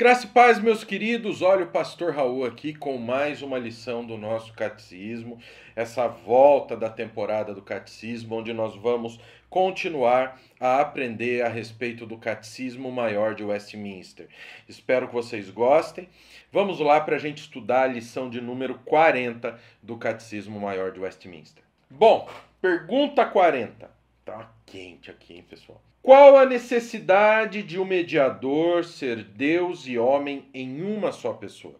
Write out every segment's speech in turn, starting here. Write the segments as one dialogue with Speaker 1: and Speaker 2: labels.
Speaker 1: Graça e paz, meus queridos. Olha o pastor Raul aqui com mais uma lição do nosso catecismo, essa volta da temporada do catecismo, onde nós vamos continuar a aprender a respeito do catecismo maior de Westminster. Espero que vocês gostem. Vamos lá para a gente estudar a lição de número 40 do catecismo maior de Westminster. Bom, pergunta 40. Tá quente aqui, hein, pessoal? Qual a necessidade de um mediador ser Deus e homem em uma só pessoa?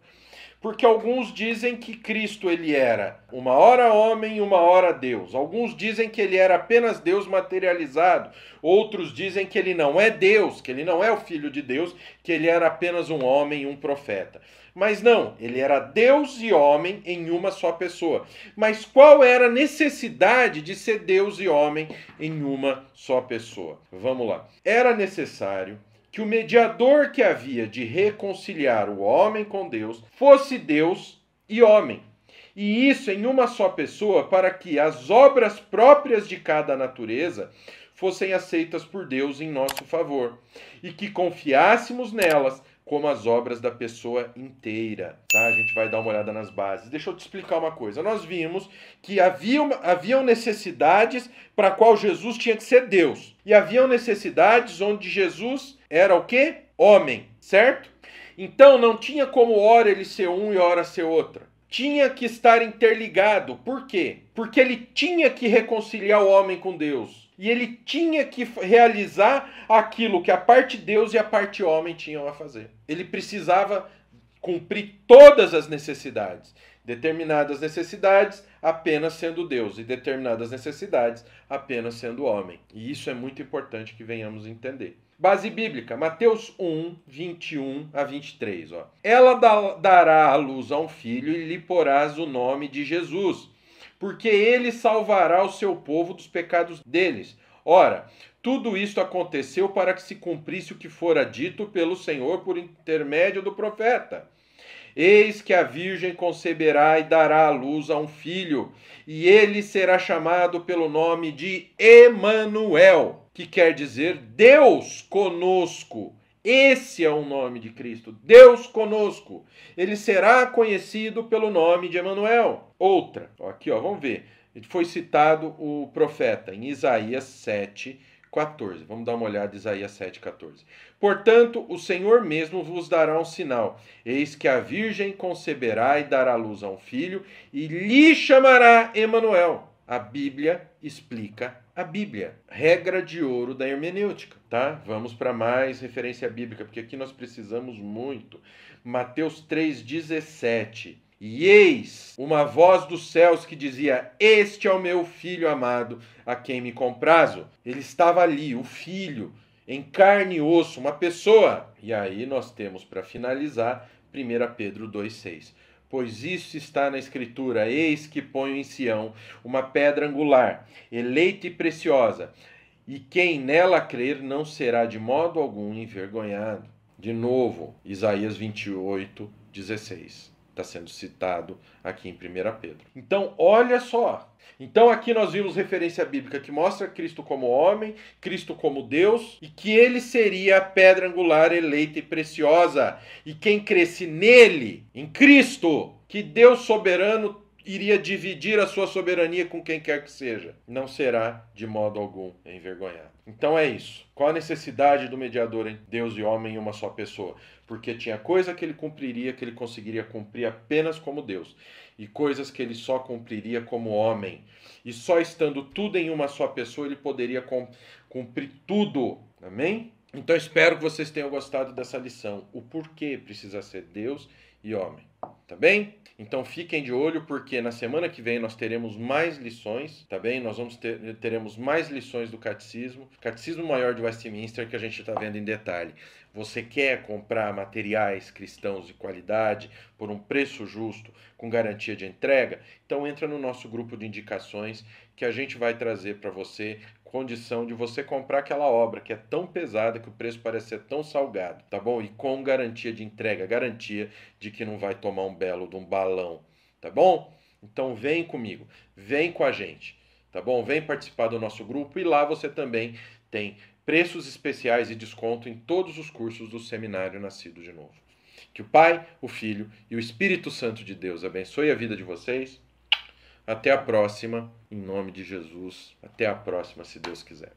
Speaker 1: Porque alguns dizem que Cristo ele era uma hora homem e uma hora Deus. Alguns dizem que ele era apenas Deus materializado. Outros dizem que ele não é Deus, que ele não é o filho de Deus, que ele era apenas um homem e um profeta. Mas não, ele era Deus e homem em uma só pessoa. Mas qual era a necessidade de ser Deus e homem em uma só pessoa? Vamos lá. Era necessário que o mediador que havia de reconciliar o homem com Deus fosse Deus e homem. E isso em uma só pessoa, para que as obras próprias de cada natureza fossem aceitas por Deus em nosso favor, e que confiássemos nelas como as obras da pessoa inteira, tá? A gente vai dar uma olhada nas bases. Deixa eu te explicar uma coisa. Nós vimos que havia, haviam necessidades para qual Jesus tinha que ser Deus. E haviam necessidades onde Jesus era o quê? Homem, certo? Então não tinha como hora ele ser um e hora ser outra. Tinha que estar interligado. Por quê? Porque ele tinha que reconciliar o homem com Deus e ele tinha que realizar aquilo que a parte Deus e a parte homem tinham a fazer. Ele precisava cumprir todas as necessidades. Determinadas necessidades apenas sendo Deus e determinadas necessidades apenas sendo homem. E isso é muito importante que venhamos entender. Base bíblica, Mateus 1, 21 a 23. Ó. Ela dará à luz a um filho e lhe porás o nome de Jesus porque ele salvará o seu povo dos pecados deles. Ora, tudo isto aconteceu para que se cumprisse o que fora dito pelo Senhor por intermédio do profeta. Eis que a virgem conceberá e dará à luz a um filho, e ele será chamado pelo nome de Emanuel, que quer dizer Deus conosco. Esse é o nome de Cristo, Deus conosco. Ele será conhecido pelo nome de Emanuel. Outra, ó, aqui ó, vamos ver. Foi citado o profeta em Isaías 7, 14. Vamos dar uma olhada em Isaías 14. Portanto, o Senhor mesmo vos dará um sinal. Eis que a Virgem conceberá e dará luz a um filho, e lhe chamará Emanuel. A Bíblia explica a Bíblia. Regra de ouro da hermenêutica, tá? Vamos para mais referência bíblica, porque aqui nós precisamos muito. Mateus 17. E eis uma voz dos céus que dizia: Este é o meu filho amado, a quem me comprazo. Ele estava ali, o filho, em carne e osso, uma pessoa. E aí nós temos para finalizar 1 Pedro 2,6. Pois isso está na Escritura: Eis que ponho em Sião uma pedra angular, eleita e preciosa, e quem nela crer não será de modo algum envergonhado. De novo, Isaías 28, 16 está sendo citado aqui em 1 Pedro. Então, olha só. Então, aqui nós vimos referência bíblica que mostra Cristo como homem, Cristo como Deus e que ele seria a pedra angular eleita e preciosa. E quem cresce nele, em Cristo, que Deus soberano iria dividir a sua soberania com quem quer que seja. Não será, de modo algum, envergonhado. Então é isso. Qual a necessidade do mediador entre Deus e homem em uma só pessoa? Porque tinha coisa que ele cumpriria que ele conseguiria cumprir apenas como Deus, e coisas que ele só cumpriria como homem. E só estando tudo em uma só pessoa ele poderia cumprir tudo. Amém? Então espero que vocês tenham gostado dessa lição. O porquê precisa ser Deus e homem. Tá bem? Então fiquem de olho porque na semana que vem nós teremos mais lições, tá bem? Nós vamos ter, teremos mais lições do catecismo, catecismo maior de Westminster que a gente está vendo em detalhe. Você quer comprar materiais cristãos de qualidade por um preço justo, com garantia de entrega? Então entra no nosso grupo de indicações que a gente vai trazer para você condição de você comprar aquela obra que é tão pesada que o preço parece ser tão salgado, tá bom? E com garantia de entrega, garantia de que não vai tomar um belo de um balão, tá bom? Então vem comigo, vem com a gente, tá bom? Vem participar do nosso grupo e lá você também tem preços especiais e desconto em todos os cursos do Seminário Nascido de Novo. Que o Pai, o Filho e o Espírito Santo de Deus abençoe a vida de vocês. Até a próxima, em nome de Jesus. Até a próxima, se Deus quiser.